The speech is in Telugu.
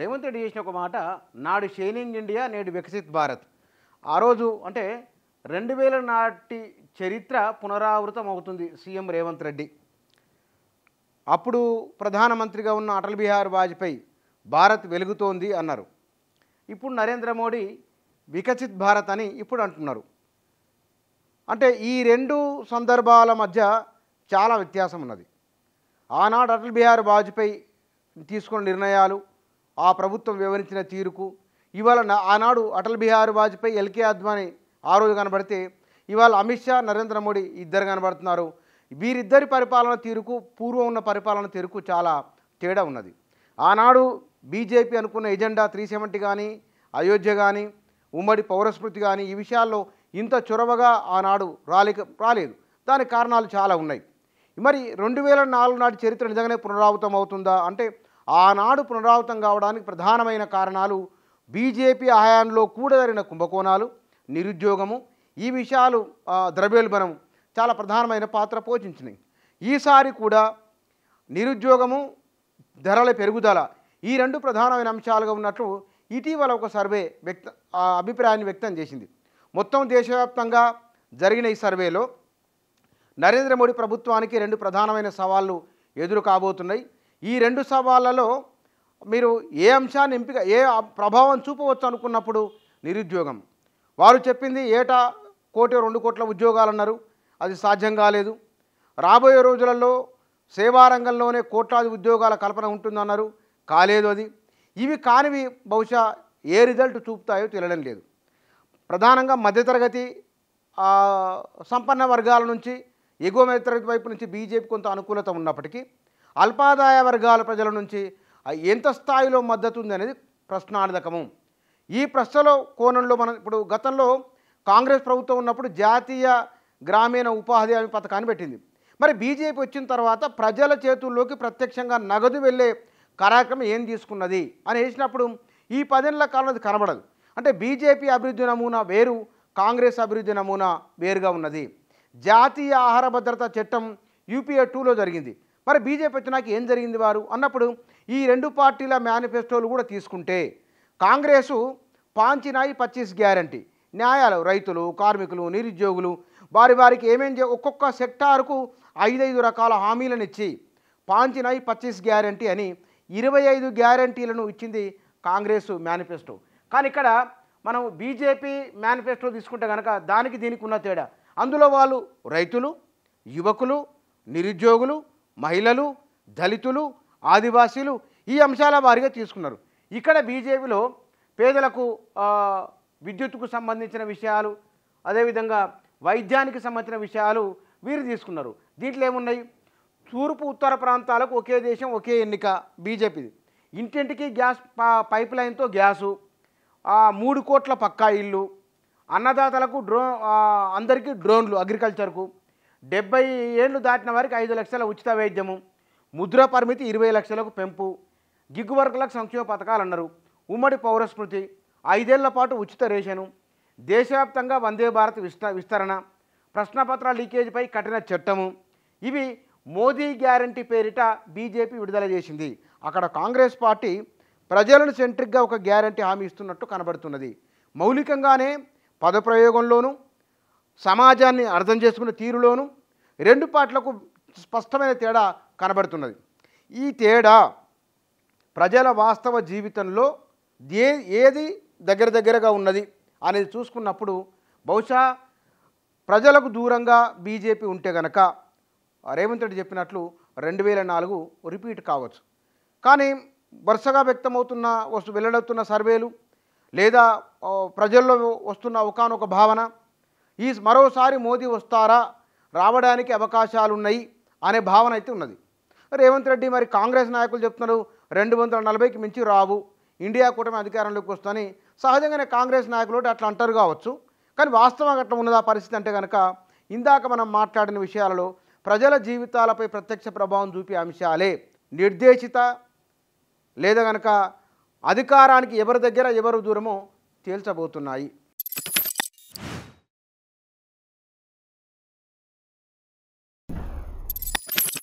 రేవంత్ రెడ్డి చేసిన ఒక మాట నాడు షైనింగ్ ఇండియా నేడు వికసిత్ భారత్ ఆ రోజు అంటే రెండు వేల నాటి చరిత్ర పునరావృతం అవుతుంది సీఎం రేవంత్ రెడ్డి అప్పుడు ప్రధానమంత్రిగా ఉన్న అటల్ బిహారీ వాజ్పేయి భారత్ వెలుగుతోంది అన్నారు ఇప్పుడు నరేంద్ర మోడీ వికసిత్ భారత్ అని ఇప్పుడు అంటున్నారు అంటే ఈ రెండు సందర్భాల మధ్య చాలా వ్యత్యాసం ఉన్నది ఆనాడు అటల్ బిహారీ వాజ్పేయి తీసుకున్న నిర్ణయాలు ఆ ప్రభుత్వం వివరించిన తీరుకు ఇవాళ ఆనాడు అటల్ బిహారీ వాజ్పేయి ఎల్కే అద్వానీ ఆ రోజు కనబడితే ఇవాళ అమిత్ షా నరేంద్ర మోడీ ఇద్దరు కనబడుతున్నారు వీరిద్దరి పరిపాలన తీరుకు పూర్వం ఉన్న పరిపాలన తీరుకు చాలా తేడా ఉన్నది ఆనాడు బీజేపీ అనుకున్న ఎజెండా త్రీ సెవెంటీ కానీ అయోధ్య కానీ ఉమ్మడి పౌరస్మృతి కానీ ఈ విషయాల్లో ఇంత చొరవగా ఆనాడు రాలేక రాలేదు దానికి కారణాలు చాలా ఉన్నాయి మరి రెండు వేల నాలుగు నాటి చరిత్ర నిజంగానే పునరావృతం అవుతుందా అంటే ఆనాడు పునరావృతం కావడానికి ప్రధానమైన కారణాలు బీజేపీ హయాంలో కూడదరిన కుంభకోణాలు నిరుద్యోగము ఈ విషయాలు ద్రవ్యోల్బణం చాలా ప్రధానమైన పాత్ర పోషించినాయి ఈసారి కూడా నిరుద్యోగము ధరల పెరుగుదల ఈ రెండు ప్రధానమైన అంశాలుగా ఉన్నట్లు ఇటీవల ఒక సర్వే వ్యక్త అభిప్రాయాన్ని వ్యక్తం చేసింది మొత్తం దేశవ్యాప్తంగా జరిగిన ఈ సర్వేలో నరేంద్ర మోడీ ప్రభుత్వానికి రెండు ప్రధానమైన సవాళ్ళు ఎదురు కాబోతున్నాయి ఈ రెండు సవాళ్ళలో మీరు ఏ అంశాన్ని ఎంపిక ఏ ప్రభావం చూపవచ్చు అనుకున్నప్పుడు నిరుద్యోగం వారు చెప్పింది ఏటా కోటి రెండు కోట్ల ఉద్యోగాలు అన్నారు అది సాధ్యం కాలేదు రాబోయే రోజులలో సేవారంగంలోనే కోట్లాది ఉద్యోగాల కల్పన ఉంటుందన్నారు కాలేదు అది ఇవి కానివి బహుశా ఏ రిజల్ట్ చూపుతాయో తెలియడం లేదు ప్రధానంగా మధ్యతరగతి సంపన్న వర్గాల నుంచి ఎగువ మధ్యతరగతి వైపు నుంచి బీజేపీ కొంత అనుకూలత ఉన్నప్పటికీ అల్పాదాయ వర్గాల ప్రజల నుంచి ఎంత స్థాయిలో మద్దతు ఉంది అనేది ప్రశ్నార్థకము ఈ ప్రశ్నలో కోణంలో మనం ఇప్పుడు గతంలో కాంగ్రెస్ ప్రభుత్వం ఉన్నప్పుడు జాతీయ గ్రామీణ ఉపాధి హామీ పథకాన్ని పెట్టింది మరి బీజేపీ వచ్చిన తర్వాత ప్రజల చేతుల్లోకి ప్రత్యక్షంగా నగదు వెళ్ళే కార్యక్రమం ఏం తీసుకున్నది అని వేసినప్పుడు ఈ పదేళ్ల కాలం అది కనబడదు అంటే బీజేపీ అభివృద్ధి నమూనా వేరు కాంగ్రెస్ అభివృద్ధి నమూనా వేరుగా ఉన్నది జాతీయ ఆహార భద్రత చట్టం యూపీఏ టూలో జరిగింది మరి బీజేపీ వచ్చినాక ఏం జరిగింది వారు అన్నప్పుడు ఈ రెండు పార్టీల మేనిఫెస్టోలు కూడా తీసుకుంటే కాంగ్రెసు పాంచినాయి పచ్చీస్ గ్యారంటీ న్యాయాలు రైతులు కార్మికులు నిరుద్యోగులు వారి వారికి ఏమేం చే ఒక్కొక్క సెక్టార్కు ఐదైదు రకాల హామీలను ఇచ్చి పాంచినాయి పచ్చీస్ గ్యారంటీ అని ఇరవై ఐదు గ్యారంటీలను ఇచ్చింది కాంగ్రెస్ మేనిఫెస్టో కానీ ఇక్కడ మనం బీజేపీ మేనిఫెస్టో తీసుకుంటే కనుక దానికి దీనికి ఉన్న తేడా అందులో వాళ్ళు రైతులు యువకులు నిరుద్యోగులు మహిళలు దళితులు ఆదివాసీలు ఈ అంశాల వారిగా తీసుకున్నారు ఇక్కడ బీజేపీలో పేదలకు విద్యుత్కు సంబంధించిన విషయాలు అదేవిధంగా వైద్యానికి సంబంధించిన విషయాలు వీరు తీసుకున్నారు దీంట్లో ఏమున్నాయి తూర్పు ఉత్తర ప్రాంతాలకు ఒకే దేశం ఒకే ఎన్నిక బీజేపీది ఇంటింటికి గ్యాస్ పైప్ లైన్తో గ్యాసు మూడు కోట్ల పక్కా ఇల్లు అన్నదాతలకు డ్రో అందరికీ డ్రోన్లు అగ్రికల్చర్కు డెబ్బై ఏళ్ళు దాటిన వారికి ఐదు లక్షల ఉచిత వైద్యము ముద్ర పరిమితి ఇరవై లక్షలకు పెంపు గిగ్గు వర్గులకు సంక్షేమ పథకాలు అన్నారు ఉమ్మడి పౌరస్మృతి ఐదేళ్ల పాటు ఉచిత రేషను దేశవ్యాప్తంగా వందే భారత్ విస్త విస్తరణ ప్రశ్నపత్ర లీకేజీపై కఠిన చట్టము ఇవి మోదీ గ్యారంటీ పేరిట బీజేపీ విడుదల చేసింది అక్కడ కాంగ్రెస్ పార్టీ ప్రజలను సెంట్రిక్గా ఒక గ్యారంటీ హామీ ఇస్తున్నట్టు కనబడుతున్నది మౌలికంగానే పదప్రయోగంలోనూ సమాజాన్ని అర్థం చేసుకునే తీరులోను రెండు పార్టీలకు స్పష్టమైన తేడా కనబడుతున్నది ఈ తేడా ప్రజల వాస్తవ జీవితంలో ఏ ఏది దగ్గర దగ్గరగా ఉన్నది అనేది చూసుకున్నప్పుడు బహుశా ప్రజలకు దూరంగా బీజేపీ ఉంటే గనక రేవంత్ రెడ్డి చెప్పినట్లు రెండు వేల నాలుగు రిపీట్ కావచ్చు కానీ వరుసగా వ్యక్తమవుతున్న వస్తు వెల్లడవుతున్న సర్వేలు లేదా ప్రజల్లో వస్తున్న ఒకనొక భావన ఈ మరోసారి మోదీ వస్తారా రావడానికి అవకాశాలున్నాయి అనే భావన అయితే ఉన్నది రేవంత్ రెడ్డి మరి కాంగ్రెస్ నాయకులు చెప్తున్నారు రెండు వందల నలభైకి మించి రావు ఇండియా కూటమి అధికారంలోకి వస్తుందని సహజంగానే కాంగ్రెస్ నాయకులు అట్లా అంటారు కావచ్చు కానీ వాస్తవంగా అట్లా ఉన్నదా పరిస్థితి అంటే కనుక ఇందాక మనం మాట్లాడిన విషయాలలో ప్రజల జీవితాలపై ప్రత్యక్ష ప్రభావం చూపే అంశాలే నిర్దేశిత లేదా కనుక అధికారానికి ఎవరి దగ్గర ఎవరు దూరమో తేల్చబోతున్నాయి